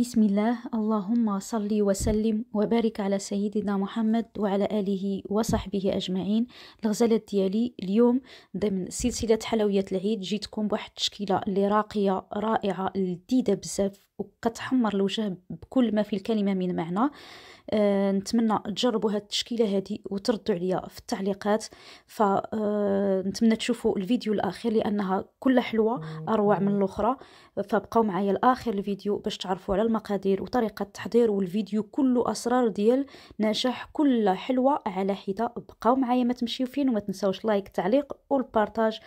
بسم الله اللهم صل وسلم وبارك على سيدنا محمد وعلى آله وصحبه أجمعين الغزالة ديالي اليوم ضمن سلسلة حلويات العيد جيتكم بواحد التشكيلة اللي راقية رائعة لذيذة بزاف وكتحمر الوجه بكل ما في الكلمة من معنى آه، نتمنى تجربوا هاد التشكيله هادي وتردوا عليا في التعليقات فنتمنى آه، تشوفوا الفيديو الاخير لانها كلها حلوه اروع من الاخرى فبقاو معايا لاخر الفيديو باش تعرفوا على المقادير وطريقه التحضير والفيديو كله اسرار ديال نجاح كلها حلوه على حده بقاو معايا ما تمشيو فين وما تنساوش لايك تعليق والبارتاج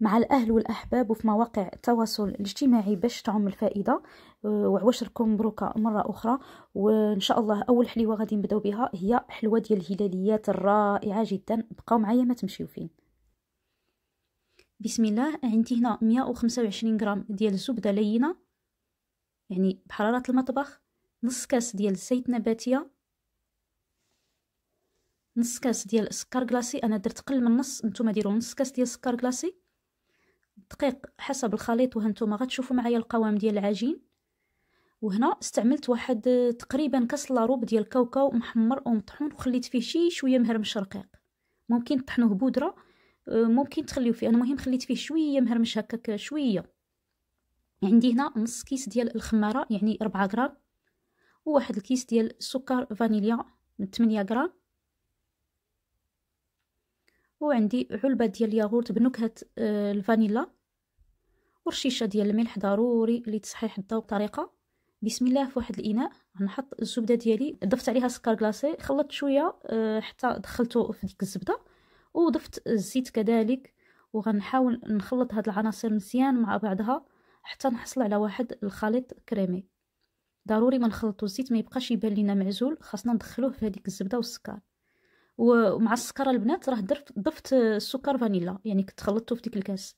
مع الاهل والاحباب وفي مواقع التواصل الاجتماعي باش تعم الفائده وعواشركم آه، مبروكه مره اخرى وان شاء الله اول حلوه غادي نبداو بها هي حلوه ديال الهلاليات الرائعه جدا بقاو معايا ما تمشيو فين بسم الله عندي هنا 125 غرام ديال الزبده لينه يعني بحراره المطبخ نص كاس ديال الزيت نباتيه نص كاس ديال السكر كلاصي انا درت قل من نص نتوما ديروا نص كاس ديال السكر كلاصي دقيق حسب الخليط وهانتوما غتشوفوا معايا القوام ديال العجين وهنا استعملت واحد تقريبا كاس لاروب ديال الكاوكاو محمر او مطحون وخليت فيه شي شويه مهرمش رقيق ممكن تطحنوه بودره آه، ممكن تخليو فيه المهم خليت فيه شويه مهرمش هكاك آه، شويه عندي هنا نص كيس ديال الخماره يعني 4 غرام وواحد الكيس ديال السكر فانيليا 8 غرام وعندي علبه ديال الياغورت بنكهه آه، الفانيلا ورشيشه ديال الملح ضروري لتصحيح الضوء طريقة بسم الله في واحد الاناء غنحط الزبده ديالي ضفت عليها سكر كلاصي خلطت شويه آه، حتى دخلته في ديك الزبده وضفت الزيت كذلك وغنحاول نخلط هاد العناصر مزيان مع بعضها حتى نحصل على واحد الخليط كريمي ضروري ما نخلطو الزيت ما يبقاش يبان لينا معزول خاصنا ندخلوه في هذيك الزبده والسكر ومع السكر البنات راه درت ضفت السكر فانيلا يعني كنت خلطته في ديك الكاس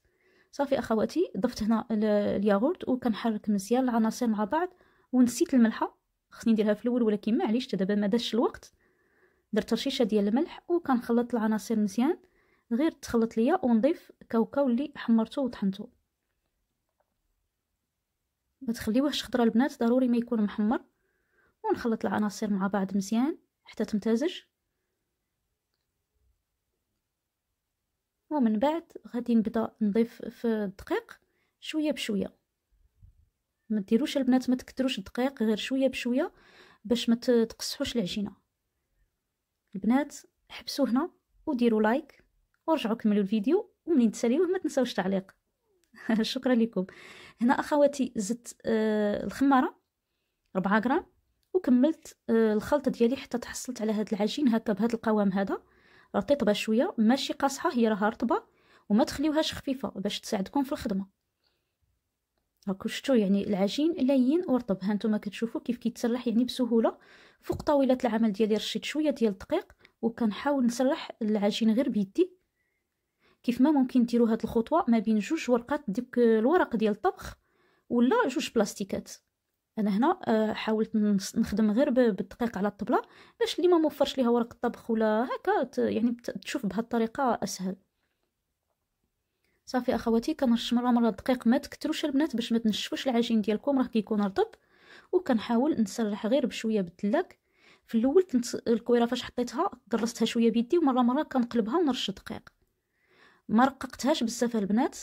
صافي اخواتي ضفت هنا الياغورت وكنحرك مزيان العناصر مع بعض ونسيت الملحه خصني نديرها في الاول ولكن معليش حتى دابا ما داش الوقت درت رشيشه ديال الملح وكنخلط العناصر مزيان غير تخلط ليا ونضيف كاوكاو اللي حمرته وطحنته ما تخليوهش خضره البنات ضروري ما يكون محمر ونخلط العناصر مع بعض مزيان حتى تمتزج ومن بعد غادي نبدا نضيف في الدقيق شويه بشويه ما ديروش البنات ما تكتروش الدقيق غير شويه بشويه باش ما تقصحوش العجينه البنات حبسوا هنا وديروا لايك ورجعوا كملوا الفيديو ومنين تساليوه ما تنساوش تعليق شكرا لكم هنا اخواتي زدت آه الخماره 4 غرام وكملت آه الخلطه ديالي حتى تحصلت على هذا العجين هكا بهذا القوام هذا رطيطبه شويه ماشي قاصحه هي راها رطبه وما تخليوهاش خفيفه باش تساعدكم في الخدمه راكو شفتوا يعني العجين لين ورطب ها نتوما كتشوفوا كيف كيتسرح يعني بسهوله فوق طاوله العمل ديالي رشيت شويه ديال الدقيق وكنحاول نسرح العجين غير بيدي كيف ما ممكن ديروا هاد الخطوه ما بين جوج ورقات ديك الورق ديال الطبخ ولا جوج بلاستيكات انا هنا آه، حاولت نخدم غير بالدقيق على الطبله باش اللي ما موفرش ليها ورق الطبخ ولا هكا يعني تشوف بهالطريقة الطريقه اسهل صافي اخواتي كنرش مره مره الدقيق ما تكتروش البنات باش ما تنشفوش العجين ديالكم راه كيكون رطب وكنحاول نسرح غير بشويه بالدلاك في الاول كنت الكويره فاش حطيتها قرصتها شويه بيدي ومره مره كنقلبها ونرش الدقيق ما رققتهاش بزاف البنات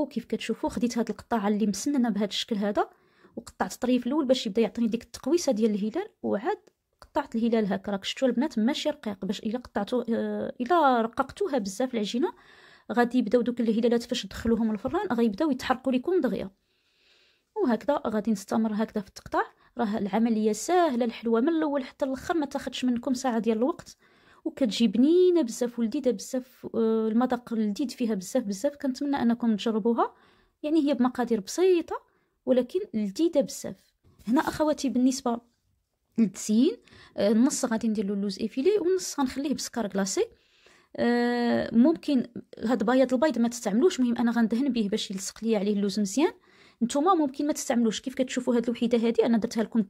وكيف كتشوفوا خديت هاد القطاعه اللي مسننه بهذا الشكل هذا وقطعت الطريف الاول باش يبدا يعطيني ديك التقويسه ديال الهلال وعاد قطعت الهلال هكا راك شفتوا البنات ماشي رقيق باش الا قطعتو آه، الا رققتوها بزاف العجينه غادي يبداو دوك الهلالات فاش دخلوهم الفران غيبداو يتحرقوا لكم دغيا وهكذا غادي نستمر هكذا في التقطاع راه العمليه ساهله الحلوه من الاول حتى الاخر ما تاخذش منكم ساعه ديال الوقت وكتجي بنينه بزاف ولذيذه بزاف آه، المذاق لذيذ فيها بزاف بزاف كنتمنى انكم تجربوها يعني هي بمقادير بسيطه ولكن لذيذه بزاف هنا اخواتي بالنسبه للتزيين آه، النص غادي ندير له اللوز افيلي والنص غنخليه بسكر كلاصي آه، ممكن هاد بياض البيض ما تستعملوش مهم انا غندهن به باش يلصق ليا عليه اللوز مزيان نتوما ممكن ما تستعملوش كيف كتشوفوا هاد الوحيده هادي انا درتها لكم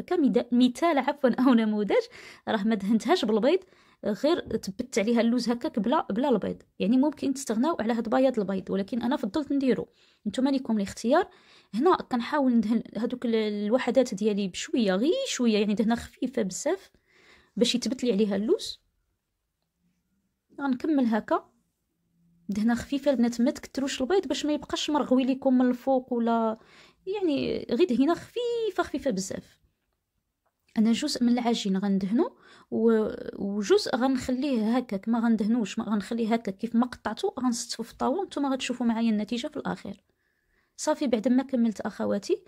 كمثال عفوا او نموذج راه ما دهنتهاش بالبيض غير تبت عليها اللوز هكاك بلا بلا البيض يعني ممكن تستغناو على هاد بياض البيض ولكن انا فضلت نديرو نتوما ليكم الاختيار هنا كنحاول ندهن هذوك الوحدات ديالي بشويه غير شويه يعني دهنه خفيفه بزاف باش يتبت لي عليها اللوز غنكمل هكا دهنه خفيفه البنات ما تكثروش البيض باش ما يبقاش مرغوي لكم من الفوق ولا يعني غير دهينه خفيفه خفيفه بزاف انا جزء من العجين غندهنو وجزء غنخليه هكاك ما غندهنوش ما غنخليه هكاك كيف ما قطعته غنستفو في الطاوله نتوما غتشوفوا معايا النتيجه في الاخير صافي بعد ما كملت اخواتي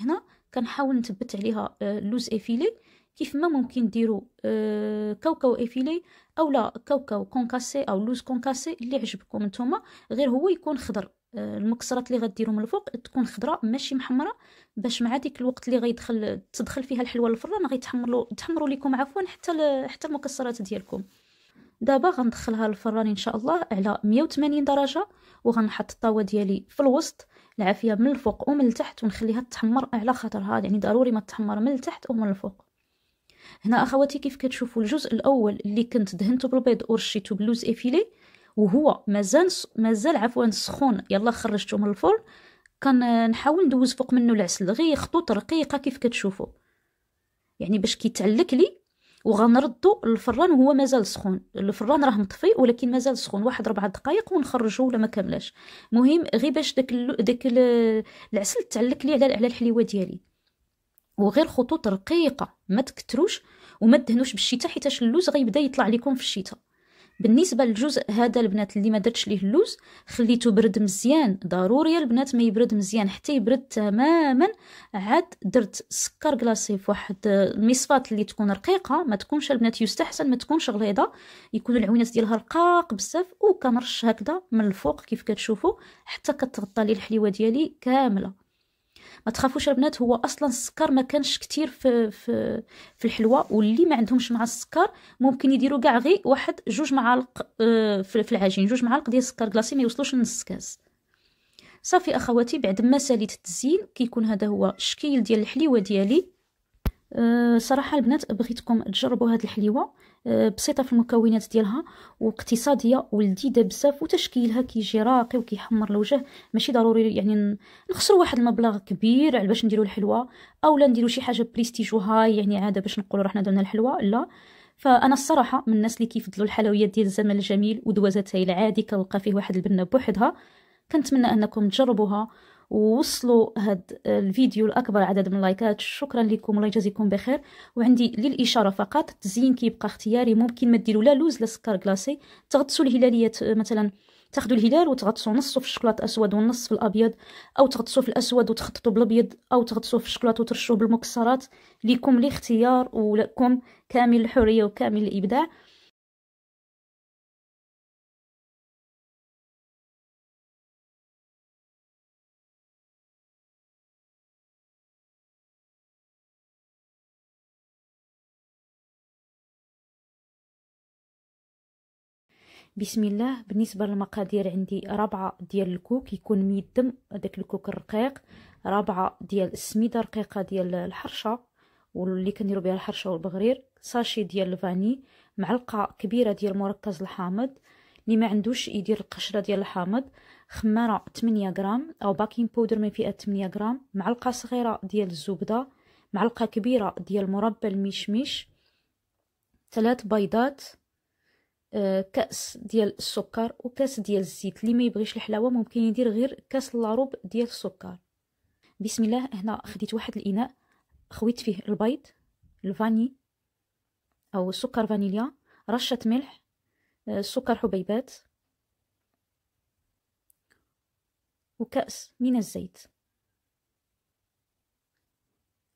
هنا كنحاول نثبت عليها آه، لوز افيلي كيف ما ممكن ديروا آه، كوكو افيلي اولا كوكو كونكاسي او لوز كونكاسي اللي عجبكم نتوما غير هو يكون خضر آه، المكسرات اللي غديرو من الفوق تكون خضراء ماشي محمره باش مع ديك الوقت اللي غيدخل تدخل فيها الحلوه الفران غيتحمروا تحمروا لكم عفوا حتى حتى المكسرات ديالكم دابا غندخلها الفران ان شاء الله على 180 درجه وغنحط الطاوه ديالي في الوسط العافيه من الفوق ومن التحت ونخليها تحمر على خاطرها يعني ضروري ما تحمر من التحت ومن الفوق هنا اخواتي كيف كتشوفوا الجزء الاول اللي كنت دهنته بالبيض ورشيته بلوز افيلي وهو مازال مازال عفوا سخون يلا خرجته من الفرن كنحاول آه، ندوز فوق منه العسل غير خطوط رقيقه كيف كتشوفوا يعني باش كيتعلك لي وغنردو للفران وهو مازال سخون الفران راه مطفي ولكن مازال سخون واحد ربع دقائق ونخرجوه ولا ما كاملاش مهم غير باش داك داك العسل تعلك لي على على الحليوه ديالي وغير خطوط رقيقه ما تكتروش وما تدهنوش بالشتاء حيتاش اللوز غيبدا يطلع لكم في الشتاء بالنسبه للجزء هذا البنات اللي ما درتش ليه اللوز خليته برد مزيان ضروري البنات ما يبرد مزيان حتى يبرد تماما عاد درت سكر كلاصي فواحد المصفات اللي تكون رقيقه ما تكونش البنات يستحسن ما تكونش غليظه يكون العوينات ديالها رقاق بزاف وكنرش هكذا من الفوق كيف كتشوفوا حتى كتغطى لي الحليوه ديالي كامله تخافوش البنات هو اصلا السكر ما كانش كتير في في في الحلوى واللي ما عندهمش مع السكر ممكن يديروا كاع غير واحد جوج معالق آه، في العجين جوج معالق ديال السكر كلاصي ما يوصلوش لنص كاس صافي اخواتي بعد ما ساليت التزيين كيكون هذا هو الشكل ديال الحليوه ديالي أه صراحه البنات بغيتكم تجربوا هاد الحليوه آه، بسيطه في المكونات ديالها واقتصاديه ولذيذه بزاف وتشكيلها كيجي راقي وكيحمر الوجه ماشي ضروري يعني نخسر واحد المبلغ كبير على باش نديرو الحلوه اولا نديرو شي حاجه بريستيج وهاي يعني عاده باش نقولوا رحنا درنا الحلوه لا فانا الصراحه من الناس اللي كيفضلوا الحلويات ديال الزمن الجميل ودوازاتها العادي كنلقى فيه واحد البنه بوحدها كنتمنى انكم تجربوها ووصلوا هاد الفيديو لاكبر عدد من اللايكات شكرا لكم الله يجازيكم بخير وعندي للاشاره فقط التزيين كيبقى اختياري ممكن ما ديروا لا لوز لا سكر كلاسي تغطسوا الهلاليات مثلا تاخذوا الهلال وتغطسوا نصه في الشوكولاط الاسود والنص في الابيض او تغطسوا في الاسود وتخططوا بالابيض او تغطسوا في الشوكولاط وترشوه بالمكسرات لكم الاختيار ولكم كامل الحريه وكامل الابداع بسم الله بالنسبه للمقادير عندي ربعه ديال الكوك يكون مية دم داك الكوك الرقيق ربعه ديال السميده رقيقه ديال الحرشه واللي كنديروا بها الحرشه والبغرير ساشي ديال الفاني معلقه كبيره ديال مركز الحامض اللي ما عندوش يدير القشره ديال الحامض خماره 8 غرام او باكين بودر من فئه 8 غرام معلقه صغيره ديال الزبده معلقه كبيره ديال مربى المشمش ثلاث بيضات آه، كاس ديال السكر وكاس ديال الزيت اللي ما يبغيش الحلاوه ممكن يدير غير كاس لاروب ديال السكر بسم الله هنا خديت واحد الاناء خويت فيه البيض الفاني او السكر فانيليا رشه ملح آه، سكر حبيبات وكاس من الزيت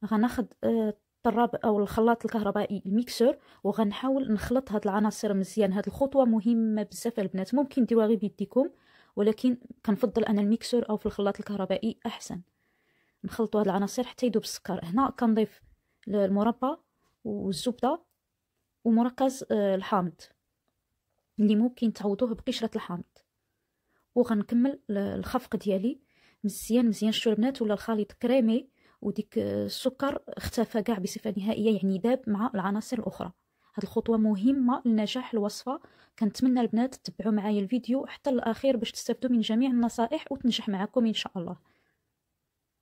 غناخد آه، الطراب او الخلاط الكهربائي الميكسور وغنحاول نخلط هاد العناصر مزيان هاد الخطوه مهمه بزاف البنات ممكن ديروها غير بيديكم ولكن كنفضل انا الميكسور او في الخلاط الكهربائي احسن نخلطوا هاد العناصر حتى يذوب السكر هنا كنضيف المربى والزبده ومركز آه، الحامض اللي ممكن تعوضوه بقشره الحامض وغنكمل الخفق ديالي مزيان مزيان شتو البنات ولا الخليط كريمي وديك السكر اختفى كاع بصفه نهائيه يعني ذاب مع العناصر الاخرى هاد الخطوه مهمه لنجاح الوصفه كنتمنى البنات تتبعوا معايا الفيديو حتى الاخير باش تستافدوا من جميع النصائح وتنجح معكم ان شاء الله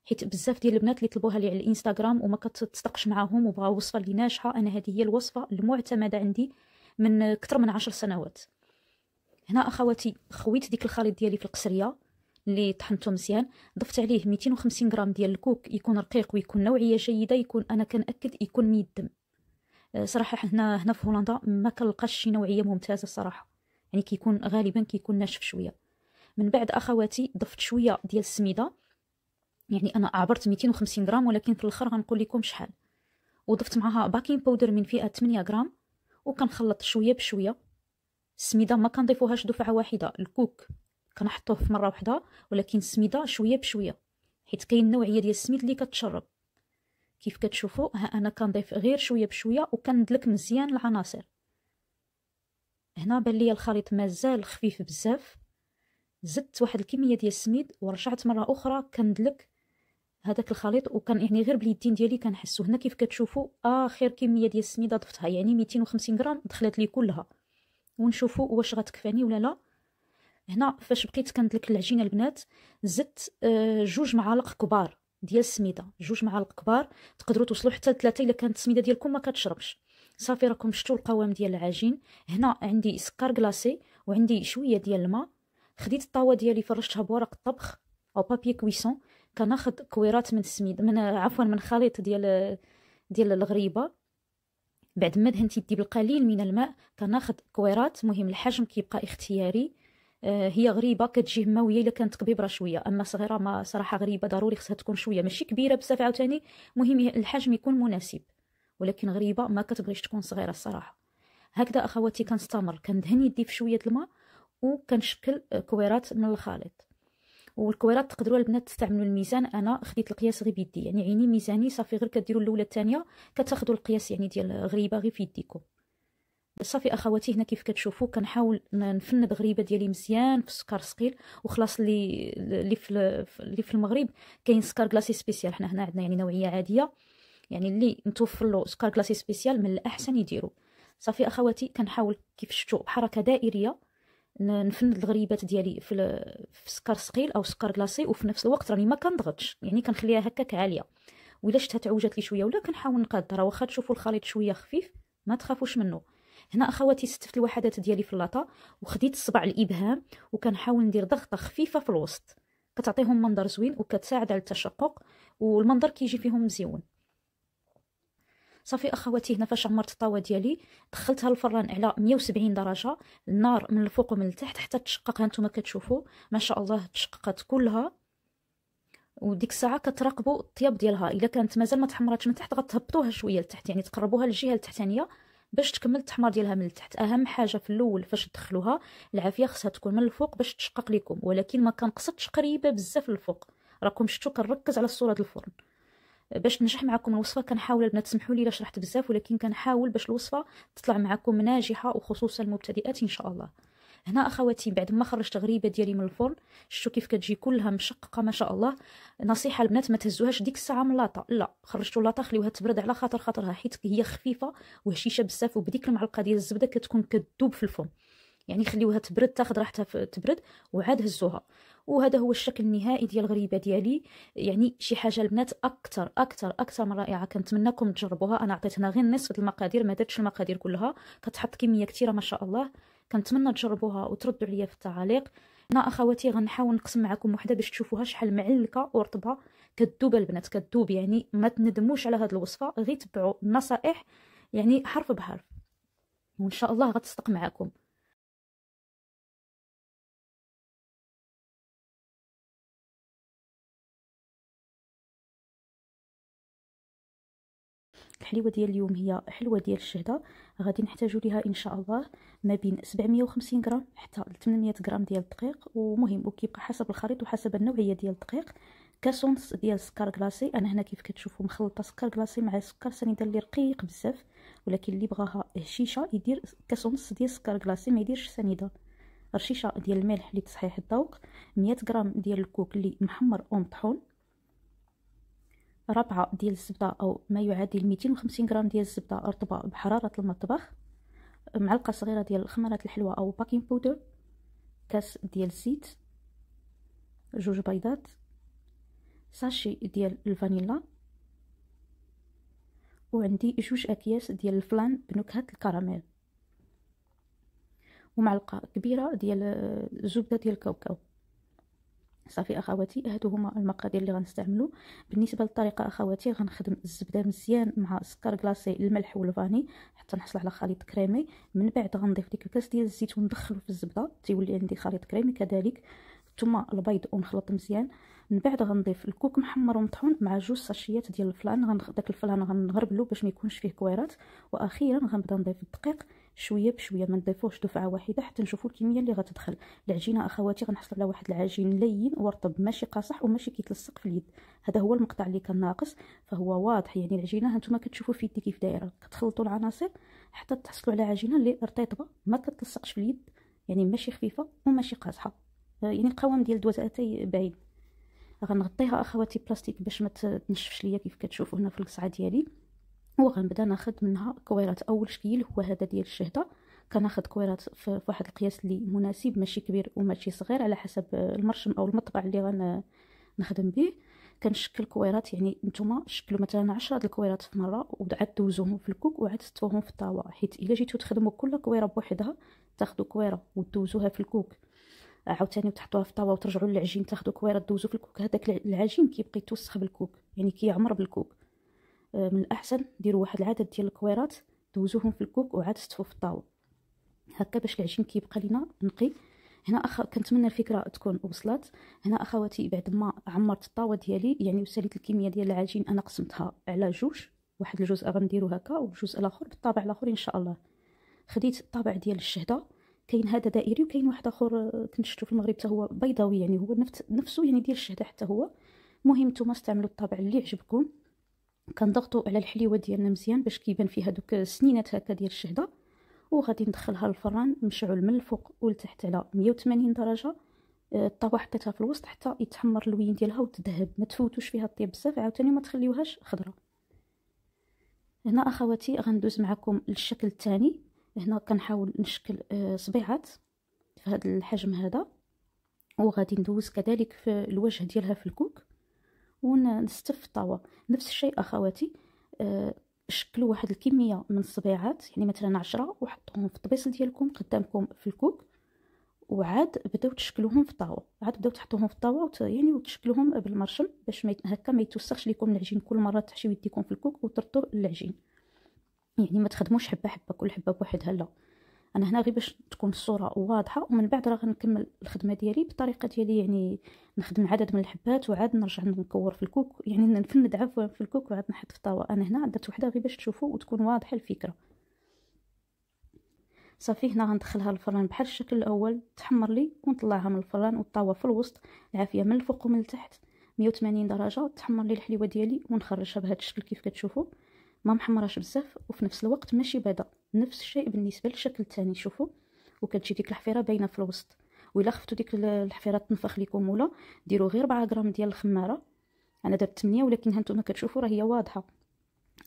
حيت بزاف ديال البنات اللي طلبوها لي على الانستغرام وما كتصدقش معاهم وبغاو وصفه اللي ناجحه انا هذه هي الوصفه المعتمده عندي من اكثر من عشر سنوات هنا اخواتي خويت ديك الخليط ديالي في القصريه اللي طحنته مزيان ضفت عليه 250 غرام ديال الكوك يكون رقيق ويكون نوعيه جيده يكون انا كنأكد يكون ميدم الدم آه، صراحه حنا هنا في هولندا ما كنلقاش شي نوعيه ممتازه صراحه يعني كيكون غالبا كيكون ناشف شويه من بعد اخواتي ضفت شويه ديال السميده يعني انا عبرت 250 غرام ولكن في الاخر غنقول لكم شحال وضفت معها باكين باودر من فئه 8 غرام وكنخلط شويه بشويه السميده ما كنضيفوهاش دفعه واحده الكوك كنحطوه في مره واحده ولكن السميده شويه بشويه حيت كاين نوعيه ديال السميد اللي كتشرب كيف كتشوفوا ها انا كنضيف غير شويه بشويه وكندلك مزيان العناصر هنا بان لي الخليط مازال خفيف بزاف زدت واحد الكميه ديال السميد ورجعت مره اخرى كندلك هذاك الخليط وكان يعني غير باليدين ديالي كنحسو هنا كيف كتشوفوا اخر كميه ديال السميده ضفتها يعني 250 غرام دخلت لي كلها ونشوفوا واش غتكفاني ولا لا هنا فاش بقيت كندلك العجينه البنات زدت آه، جوج معالق كبار ديال السميده جوج معالق كبار تقدروا توصلوا حتى لثلاثه الا كانت السميده ديالكم ما كتشربش صافي راكم شفتوا القوام ديال العجين هنا عندي سكر كلاصي وعندي شويه ديال الماء خديت الطاوه ديالي فرشتها بورق الطبخ او بابي كويسون كناخذ كويرات من السميد من عفوا من خليط ديال ديال الغريبه بعد ما دهنت يدي بالقليل من الماء كناخذ كويرات مهم الحجم كيبقى اختياري آه، هي غريبه كتجي هما وهي الا كانت كبيره شويه اما صغيره ما صراحه غريبه ضروري خصها تكون شويه ماشي كبيره بزاف عاوتاني المهم الحجم يكون مناسب ولكن غريبه ما كتبغيش تكون صغيره الصراحه هكذا اخواتي كنستمر كندهن يدي في شويه الماء وكنشكل آه، كويرات من الخليط والكويرات تقدروا البنات تستعملوا الميزان انا خديت القياس غير بيدي يعني عيني ميزاني صافي غير كديروا الاولى الثانيه كتاخذوا القياس يعني ديال غريبه غير في يديكم صافي اخواتي هنا كيف كتشوفوا كنحاول نفند غريبه ديالي مزيان في السكر ثقيل وخلاص اللي اللي في اللي في المغرب كاين سكر كلاسي سبيسيال حنا هنا عندنا يعني نوعيه عاديه يعني اللي متوفر له سكر كلاسي سبيسيال من الاحسن يديرو صافي اخواتي كنحاول كيف شفتوا بحركه دائريه نفند الغريبات ديالي في, في سكر ثقيل او سكر كلاسي وفي نفس الوقت راني ما كنضغطش يعني كنخليها هكاك عاليه ولا شتها تعوجات لي شويه ولا كنحاول نقدرها واخا تشوفوا الخليط شويه خفيف ما تخافوش منه هنا اخواتي استفت الوحدات ديالي في اللاطه وخديت صبع الابهام وكنحاول ندير ضغطه خفيفه في الوسط كتعطيهم منظر زوين وكتساعد على التشقق والمنظر كيجي فيهم مزيون صافي اخواتي هنا فاش عمرت الطاوه ديالي دخلتها الفران على 170 درجه النار من الفوق ومن التحت حتى تشقق نتوما كتشوفوا ما شاء الله تشققت كلها وديك الساعه كتراقبوا الطياب ديالها الا كانت مازال ما تحمراتش من تحت غتهبطوها شويه لتحت يعني تقربوها للجهه التحتانيه باش تكمل التحمر ديالها من التحت اهم حاجه في الاول فاش تدخلوها العافيه خصها تكون من الفوق باش تشقق لكم ولكن ما كنقصدش قريبه بزاف للفوق راكم شفتوا كنركز على الصوره ديال الفرن باش تنجح معكم الوصفه كنحاول البنات سمحوا لي الا شرحت بزاف ولكن كنحاول باش الوصفه تطلع معكم ناجحه وخصوصا المبتدئات ان شاء الله هنا اخواتي بعد ما خرجت غريبه ديالي من الفرن شفتوا كيف كتجي كلها مشققه ما شاء الله نصيحه البنات ما تهزوهاش ديك الساعه من لاطه لا خرجتوا لاطه خليوها تبرد على خاطر خاطرها حيت هي خفيفه وهشيشه بزاف وبديك المعلقه ديال الزبده كتكون كتذوب في الفرن يعني خليوها تبرد تاخذ راحتها تبرد وعاد هزوها وهذا هو الشكل النهائي ديال الغريبه ديالي يعني شي حاجه البنات اكثر اكثر اكثر من رائعه كنتمناكم تجربوها انا عطيت هنا غير نصف المقادير ما درتش المقادير كلها كتحط كميه كثيره ما شاء الله كنتمنى تجربوها وتردوا عليا في التعاليق انا اخواتي غنحاول نقسم معكم وحده باش تشوفوها شحال معلكه ورطبه كدوب البنات كدوب يعني ما تندموش على هذه الوصفه غير تبعوا النصائح يعني حرف بحرف وان شاء الله غتصدق معكم الحليوه ديال اليوم هي حلوه ديال الشهده غادي نحتاجو ليها ان شاء الله ما بين 750 غرام حتى 800 غرام ديال الدقيق ومهم وكيبقى حسب الخليط وحسب النوعيه ديال الدقيق كاسونس ديال السكر كلاصي انا هنا كيف كتشوفوا مخلطه سكر كلاصي مع سكر سنيده اللي رقيق بزاف ولكن اللي بغاها هشيشه يدير كاسونس ديال السكر كلاصي ما يديرش سنيده رشيشه ديال الملح لتصحيح الذوق 100 غرام ديال الكوك اللي محمر ومطحون ربعة ديال الزبدة أو ما يعادل 250 غرام ديال الزبدة رطبة بحرارة المطبخ معلقة صغيرة ديال خمارة الحلوه أو باكين بودر كاس ديال الزيت جوج بيضات ساشي ديال الفانيلا وعندي جوج أكياس ديال الفلان بنكهة الكراميل ومعلقة كبيرة ديال آه، زبده ديال الكاوكاو صافي اخواتي هادو هما المقادير اللي غنستعملو بالنسبه للطريقه اخواتي غنخدم الزبده مزيان مع سكر كلاصي الملح والفاني حتى نحصل على خليط كريمي من بعد غنضيف ديك الكاس ديال الزيت وندخلو في الزبده تيولي عندي خليط كريمي كذلك ثم البيض ونخلط مزيان من بعد غنضيف الكوك محمر ومطحون مع جوج ساشيات ديال الفلان غن... داك الفلان غنغربلو باش ما يكونش فيه كويرات واخيرا غنبدا نضيف الدقيق شويه بشويه ما نضيفوش دفعه واحده حتى نشوفوا الكميه اللي غتدخل العجينه اخواتي غنحصل على واحد العجين لين ورطب ماشي قاصح وماشي كيتلصق في اليد هذا هو المقطع اللي كان ناقص فهو واضح يعني العجينه هانتوما كتشوفوا في يدي كيف دايره كتخلطوا العناصر حتى تحصلوا على عجينه اللي رطيبه ما كتلصقش في اليد يعني ماشي خفيفه وماشي قاصحه يعني القوام ديال الدوزاتي باين غنغطيها اخواتي بلاستيك باش ما تنشفش ليا كيف كتشوفوا هنا في القصعه ديالي وغنبدا ناخد منها كويرات اول شكل هو هذا ديال الشهده كناخد كويرات في واحد القياس اللي مناسب ماشي كبير وماشي صغير على حسب المرشم او المطبع اللي غن نخدم به كنشكل كويرات يعني نتوما شكلوا مثلا 10 د الكويرات في مره وعاد دوزوهم في الكوك وعاد تطفوهم في الطاوه حيت الا جيتو تخدموا كل كويره بوحدها تاخذوا كويره ودوزوها في الكوك عاوتاني وتحطوها في الطاوه وترجعوا للعجين تاخذوا كويره دوزو في الكوك هذاك العجين كيبقى يتوسخ بالكوك يعني كيعمر بالكوك آه، من الاحسن ديروا واحد العدد ديال الكويرات دوزوهم في الكوك وعاد سطفوا في الطاوله هكا باش العجين كيبقى لينا نقي هنا أخ... كنتمنى الفكره تكون وصلت هنا اخواتي بعد ما عمرت الطاوه ديالي يعني وساليت الكميه ديال العجين انا قسمتها على جوج واحد الجزء غنديرو هكا والجزء الاخر بالطابع الاخر ان شاء الله خديت الطابع ديال الشهده كاين هذا دائري وكاين واحد اخر آه، كنت شفتو في المغرب حتى هو بيضاوي يعني هو نفت... نفسه يعني ديال الشهده حتى هو المهم نتوما استعملوا الطابع اللي عجبكم كنضغطوا على الحليوه ديالنا مزيان باش كيبان فيها دوك السنينات هكا ديال الشهده وغادي ندخلها للفران مشعول من الفوق ولتحت على 180 درجه آه، الطاوه حطيتها في الوسط حتى يتحمر اللوين ديالها وتذهب ما تفوتوش فيها الطيب بزاف عاوتاني ما تخليوهاش خضراء هنا اخواتي غندوز معكم للشكل الثاني هنا كنحاول نشكل آه، صبيعات في هذا الحجم هذا وغادي ندوز كذلك في الوجه ديالها في الكوك ونستف في نفس الشيء اخواتي آه، شكلوا واحد الكميه من الصبيعات يعني مثلا عشرة وحطوهم في الطبيصل ديالكم قدامكم في الكوك وعاد بداو تشكلوهم في الطاوه عاد بداو تحطوهم في الطاوه وت... يعني وتشكلوهم بالمرشم باش ما هكا ما يتوسخش لكم العجين كل مره تحشيو يديكم في الكوك وترطوا العجين يعني ما تخدموش حبه حبه كل حبه بوحدها لا انا هنا غير باش تكون الصوره واضحه ومن بعد راه غنكمل الخدمه ديالي بالطريقه ديالي يعني نخدم عدد من الحبات وعاد نرجع نكور في الكوك يعني نفند عفوا في الكوك وعاد نحط في الطاوه انا هنا درت وحده غير باش تشوفوا وتكون واضحه الفكره صافي هنا غندخلها الفران بحال الشكل الاول تحمر لي ونطلعها من الفران والطاوه في الوسط العافيه من الفوق ومن التحت 180 درجه تحمر لي الحليوه ديالي ونخرجها بهذا الشكل كيف كتشوفوا ما محمراش بزاف وفي نفس الوقت ماشي بيضه نفس الشيء بالنسبه للشكل الثاني شوفوا وكتجي ديك الحفيره باينه في الوسط وإلا خفتو ديك الحفيره تنفخ ليكم ولا ديروا غير 4 غرام ديال الخماره انا درت 8 ولكن هانتوما كتشوفوا راه هي واضحه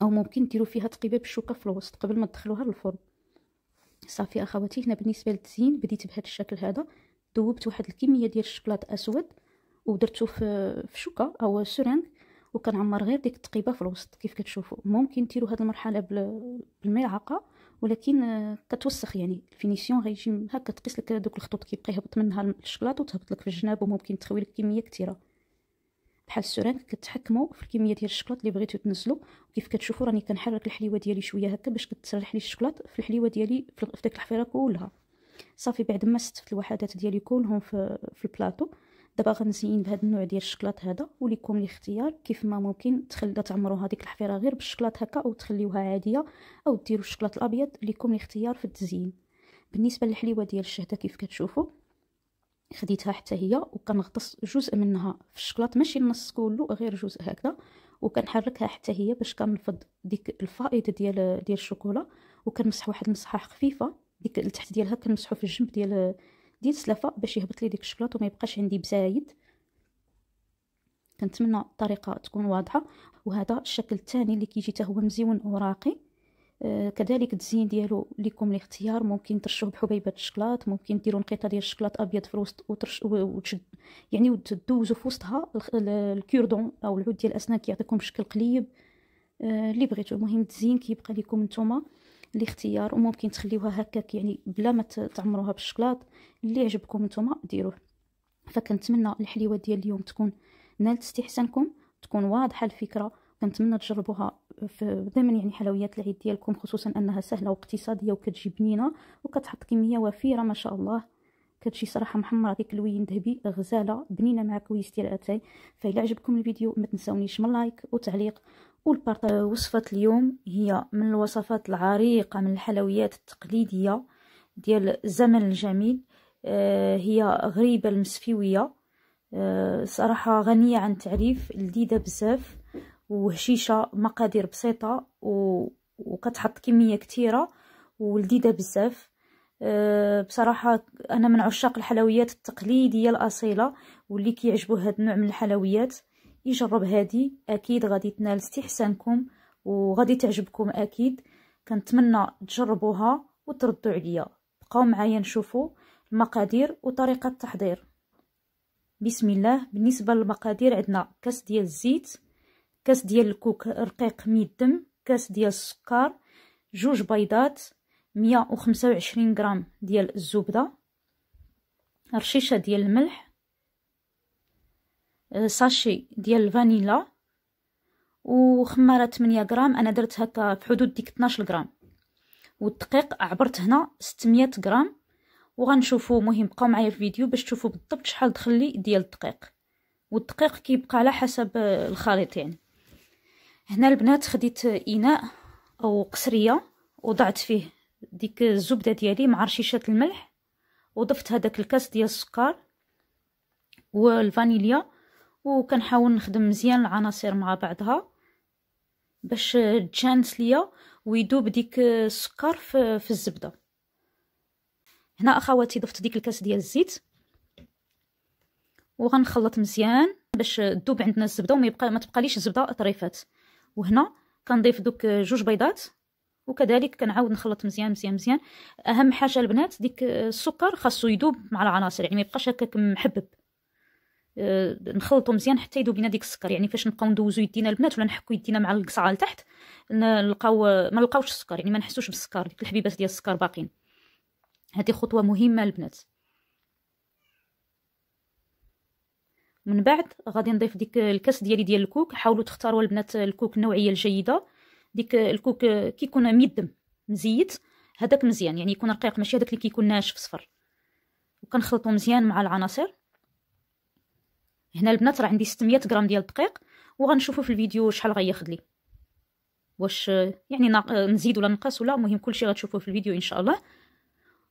او ممكن ديروا فيها تقيبه بالشوكه في الوسط قبل ما تدخلوها للفرن صافي اخواتي هنا بالنسبه للتزيين بديت بهذا الشكل هذا ذوبت واحد الكميه ديال الشكلاط اسود ودرتو في في شوكه او سورين وكنعمر غير ديك التقيبه في الوسط كيف كتشوفوا ممكن ديروا هذه المرحله بالملعقه ولكن آه، كتوسخ يعني الفينيسيون غيجي هكا تقيس لك دوك الخطوط كيبقى يهبط منها الشكلاط وتهبط لك في الجناب وممكن تخوي لك كميه كثيره بحال السرانك كتحكموا في الكميه ديال الشكلاط اللي بغيتو تنزلو كيف كتشوفوا راني كنحرك الحليوه ديالي شويه هكا باش كتسرح لي الشكلاط في الحليوه ديالي في داك الحفيره كلها صافي بعد ما ستفت الوحدات ديالي كلهم في, في البلاطو دابا غنزين بهاد النوع ديال الشكلاط هذا وليكم الاختيار كيف ما ممكن تخلى تعمروا هذيك الحفيره غير بالشكلاط هكا او تخليوها عاديه او ديروا الشكلاط الابيض ليكم الاختيار في التزيين بالنسبه للحليوه ديال الشهده كيف كتشوفوا خديتها حتى هي وكنغطس جزء منها في الشكلاط ماشي النص كله غير جزء هكذا وكنحركها حتى هي باش كنفض ديك الفائده ديال ديال الشوكولا وكنمسح واحد المسحه خفيفه ديك التحت ديالها كنمسحو في الجنب ديال ديال السلافه باش يهبط لي ديك الشكلاط وما يبقاش عندي بزايد كنتمنى الطريقه تكون واضحه وهذا الشكل الثاني اللي كيجي حتى هو مزيون اوراقي آه، كذلك التزيين ديالو ليكم الاختيار ممكن ترشوه بحبيبات الشكلاط ممكن ديروا نقيطه ديال الشكلاط ابيض في الوسط وترش وتشد يعني وتدوزوا في وسطها الكوردون او العود ديال الاسنان كيعطيكم شكل قليب آه، اللي بغيتو المهم التزيين كيبقى ليكم نتوما الاختيار وممكن تخليوها هكاك يعني بلا ما تعمروها بالشكلاط اللي عجبكم نتوما ديروه فكنتمنى الحليوه ديال اليوم تكون نالت استحسانكم تكون واضحه الفكره كنتمنى تجربوها في دائما يعني حلويات العيد ديالكم خصوصا انها سهله واقتصاديه وكتجي بنينه وكتحط كميه وفيره ما شاء الله كتجي صراحه محمره ديك اللوين ذهبي غزاله بنينه مع كويس ديال اتاي فالى عجبكم الفيديو ما تنساونيش من لايك وتعليق وصفة اليوم هي من الوصفات العريقة من الحلويات التقليدية ديال الزمن الجميل آه، هي غريبة المسفيوية آه، صراحة غنية عن تعريف لذيذة بزاف وهشيشة مقادير بسيطة وكتحط كمية كثيره ولذيذة بزاف آه، بصراحة أنا من عشاق الحلويات التقليدية الأصيلة واللي كيعجبو هاد النوع من الحلويات يجرب هذه اكيد غادي تنال استحسانكم وغادي تعجبكم اكيد كنتمنى تجربوها وتردوا عليا بقاو معايا نشوفوا المقادير وطريقه التحضير بسم الله بالنسبه للمقادير عندنا كاس ديال الزيت كاس ديال الكوك رقيق ميدم كاس ديال السكر جوج بيضات 125 غرام ديال الزبده رشيشه ديال الملح آه، ساشي ديال الفانيلا وخماره 8 غرام انا درت هكا في حدود ديك 12 غرام والدقيق عبرت هنا 600 غرام وغنشوفوا مهم بقاو معايا في الفيديو باش تشوفوا بالضبط شحال دخل لي ديال الدقيق والدقيق كيبقى على حسب آه، الخليط يعني هنا البنات خديت اناء او قصريه وضعت فيه ديك الزبده ديالي مع رشيشه الملح وضفت هذاك الكاس ديال السكر والفانيليا وكنحاول نخدم مزيان العناصر مع بعضها باش تجانس ليا ويدوب ديك السكر في, الزبده هنا اخواتي ضفت ديك الكاس ديال الزيت وغنخلط مزيان باش تذوب عندنا الزبده وما يبقى ما تبقاليش الزبده طريفات وهنا كنضيف دوك جوج بيضات وكذلك كنعاود نخلط مزيان مزيان مزيان اهم حاجه البنات ديك السكر خاصو يذوب مع العناصر يعني ما يبقاش هكاك محبب آه، نخلطو مزيان حتى يذوب لينا ديك السكر يعني فاش نبقاو ندوزو يدينا البنات ولا نحكو يدينا مع القصعه لتحت نلقاو ما نلقاوش السكر يعني ما نحسوش بالسكر ديك الحبيبات ديال السكر باقين هذه خطوه مهمه البنات من بعد غادي نضيف ديك الكاس ديالي ديال الكوك حاولوا تختاروا البنات الكوك النوعيه الجيده ديك الكوك كيكون ميدم مزيت هذاك مزيان يعني يكون رقيق ماشي هذاك اللي كيكون ناشف صفر وكنخلطو مزيان مع العناصر هنا البنات راه عندي 600 غرام ديال الدقيق وغنشوفوا في الفيديو شحال غياخذ لي واش يعني نزيد ولا نقص ولا المهم كلشي غتشوفوه في الفيديو ان شاء الله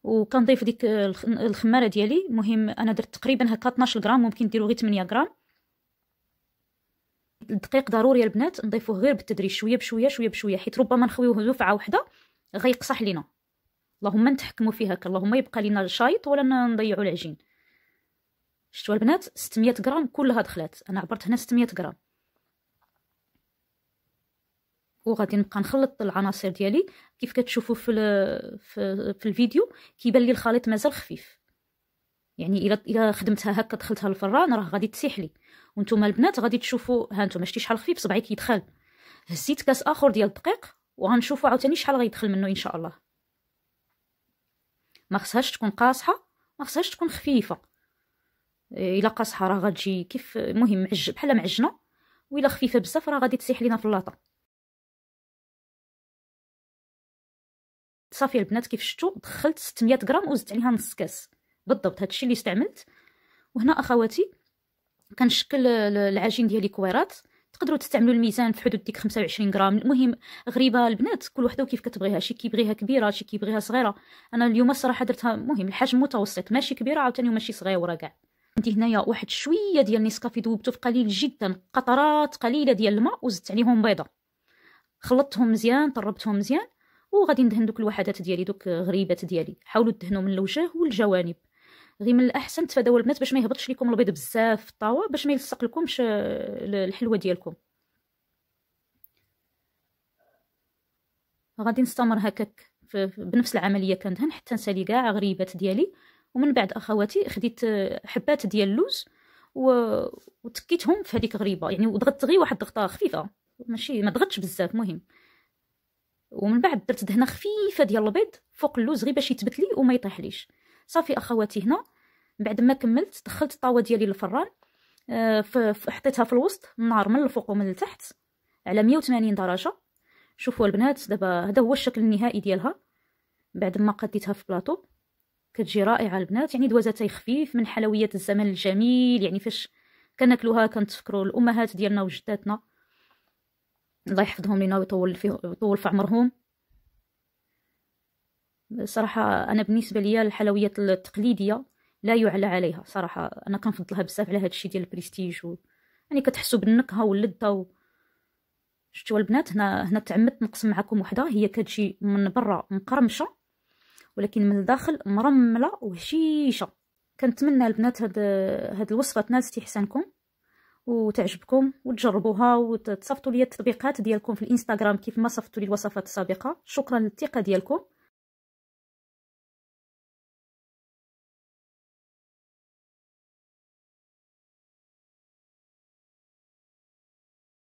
وكنضيف ديك الخماره ديالي المهم انا درت تقريبا هكا 12 غرام ممكن ديروا غير 8 غرام الدقيق ضروري البنات نضيفوه غير بالتدريج شويه بشويه شويه بشويه حيت ربما نخويوه دفعه وحده غيقصح لينا اللهم نتحكموا فيه هكا اللهم يبقى لينا الشايط ولا نضيعوا العجين شتو البنات 600 غرام كلها دخلات انا عبرت هنا 600 غرام وغادي نبقى نخلط العناصر ديالي كيف كتشوفوا في في, الفيديو كيبان لي الخليط مازال خفيف يعني الا الا خدمتها هكا دخلتها للفران راه غادي تسيح لي وانتم البنات غادي تشوفوا ها انتم شتي شحال خفيف صبعي كيدخل هزيت كاس اخر ديال الدقيق وغنشوفوا عاوتاني شحال غيدخل منه ان شاء الله ما خصهاش تكون قاصحه ما خصهاش تكون خفيفه الا قاصحه راه غتجي كيف المهم معج بحال معجنه وإلا خفيفه بزاف راه غادي تسيح لينا في اللاطه صافي البنات كيف شفتوا دخلت 600 غرام وزدت عليها نص كاس بالضبط هادشي اللي استعملت وهنا اخواتي كنشكل العجين ديالي كويرات تقدروا تستعملوا الميزان في حدود ديك 25 غرام المهم غريبه البنات كل وحده وكيف كتبغيها شي كيبغيها كبيره شي كيبغيها صغيره انا اليوم الصراحه درتها المهم الحجم متوسط ماشي كبيره عاوتاني وماشي صغيره كاع عندي هنايا واحد شويه ديال نسكافي ذوبته في قليل جدا قطرات قليله ديال الماء وزدت عليهم بيضه خلطتهم مزيان طربتهم مزيان وغادي ندهن دوك الوحدات ديالي دوك غريبات ديالي حاولوا تدهنوا من الوجه والجوانب غير من الاحسن تفادوا البنات باش ما يهبطش لكم البيض بزاف في الطاوه باش ما يلصق لكمش الحلوه ديالكم غادي نستمر هكاك بنفس العمليه كندهن حتى نسالي كاع غريبات ديالي ومن بعد اخواتي خديت آه، حبات ديال اللوز وتكيتهم في هذيك غريبه يعني وضغطت غير واحد الضغطه خفيفه ماشي ما ضغطتش بزاف مهم ومن بعد درت دهنه خفيفه ديال البيض فوق اللوز غير باش يثبت لي وما يطيحليش صافي اخواتي هنا بعد ما كملت دخلت الطاوه ديالي للفران آه، حطيتها في الوسط النار من الفوق ومن التحت على 180 درجه شوفوا البنات دابا هذا هو الشكل النهائي ديالها بعد ما قديتها في بلاطو كتجي رائعه البنات يعني دوازها خفيف من حلويات الزمن الجميل يعني فاش كناكلوها كنتفكروا الامهات ديالنا وجداتنا الله يحفظهم لينا ويطول في طول في عمرهم صراحه انا بالنسبه ليا الحلويات التقليديه لا يعلى عليها صراحه انا كنفضلها بزاف على هذا الشيء ديال البريستيج و... يعني كتحسوا بالنكهه واللذه و... شفتوا البنات هنا هنا تعمدت نقسم معكم وحده هي كتجي من برا مقرمشه ولكن من الداخل مرمله وهشيشه كنتمنى البنات هاد هاد الوصفه تنال استحسانكم وتعجبكم وتجربوها وتصيفطوا لي التطبيقات ديالكم في الانستغرام كيف ما صيفطتوا لي الوصفات السابقه شكرا للثقه ديالكم